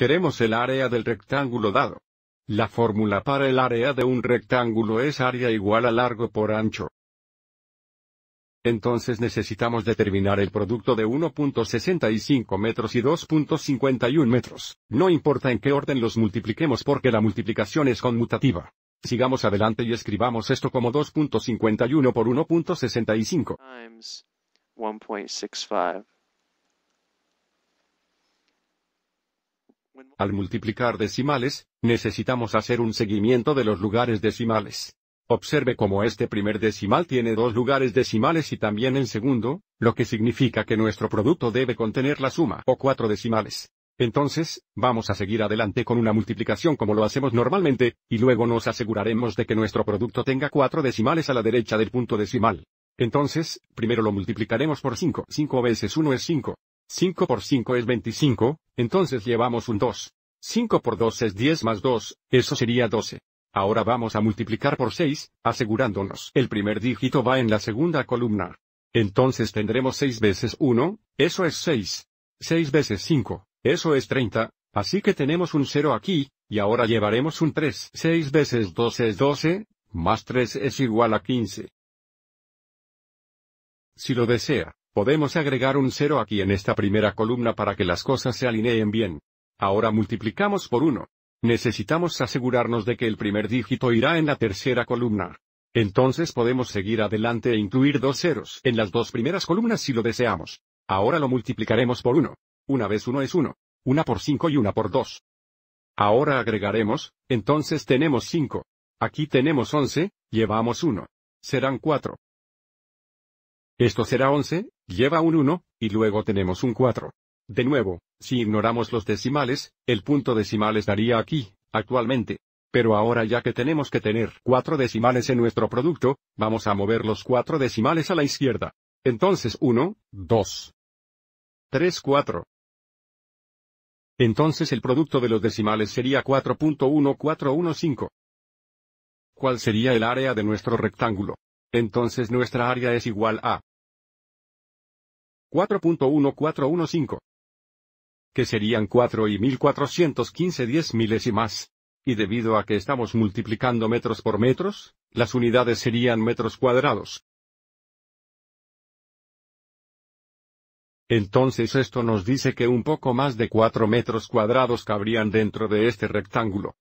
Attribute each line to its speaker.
Speaker 1: Queremos el área del rectángulo dado. La fórmula para el área de un rectángulo es área igual a largo por ancho. Entonces necesitamos determinar el producto de 1.65 metros y 2.51 metros, no importa en qué orden los multipliquemos porque la multiplicación es conmutativa. Sigamos adelante y escribamos esto como 2.51 por 1.65. Al multiplicar decimales, necesitamos hacer un seguimiento de los lugares decimales. Observe cómo este primer decimal tiene dos lugares decimales y también el segundo, lo que significa que nuestro producto debe contener la suma o cuatro decimales. Entonces, vamos a seguir adelante con una multiplicación como lo hacemos normalmente, y luego nos aseguraremos de que nuestro producto tenga cuatro decimales a la derecha del punto decimal. Entonces, primero lo multiplicaremos por 5. 5 veces uno es 5. 5 por 5 es 25, entonces llevamos un 2. 5 por 2 es 10 más 2, eso sería 12. Ahora vamos a multiplicar por 6, asegurándonos el primer dígito va en la segunda columna. Entonces tendremos 6 veces 1, eso es 6. 6 veces 5, eso es 30, así que tenemos un 0 aquí, y ahora llevaremos un 3. 6 veces 2 es 12, más 3 es igual a 15. Si lo desea, Podemos agregar un 0 aquí en esta primera columna para que las cosas se alineen bien. Ahora multiplicamos por 1. Necesitamos asegurarnos de que el primer dígito irá en la tercera columna. Entonces podemos seguir adelante e incluir dos ceros en las dos primeras columnas si lo deseamos. Ahora lo multiplicaremos por 1. Una vez uno es 1. Una por 5 y una por 2. Ahora agregaremos, entonces tenemos 5. Aquí tenemos 11, llevamos 1. Serán 4. Esto será 11, lleva un 1, y luego tenemos un 4. De nuevo, si ignoramos los decimales, el punto decimal estaría aquí, actualmente. Pero ahora ya que tenemos que tener 4 decimales en nuestro producto, vamos a mover los 4 decimales a la izquierda. Entonces 1, 2, 3, 4. Entonces el producto de los decimales sería 4.1415. ¿Cuál sería el área de nuestro rectángulo? Entonces nuestra área es igual a 4.1415. Que serían 4 y 1415 diez más. Y debido a que estamos multiplicando metros por metros, las unidades serían metros cuadrados. Entonces esto nos dice que un poco más de 4 metros cuadrados cabrían dentro de este rectángulo.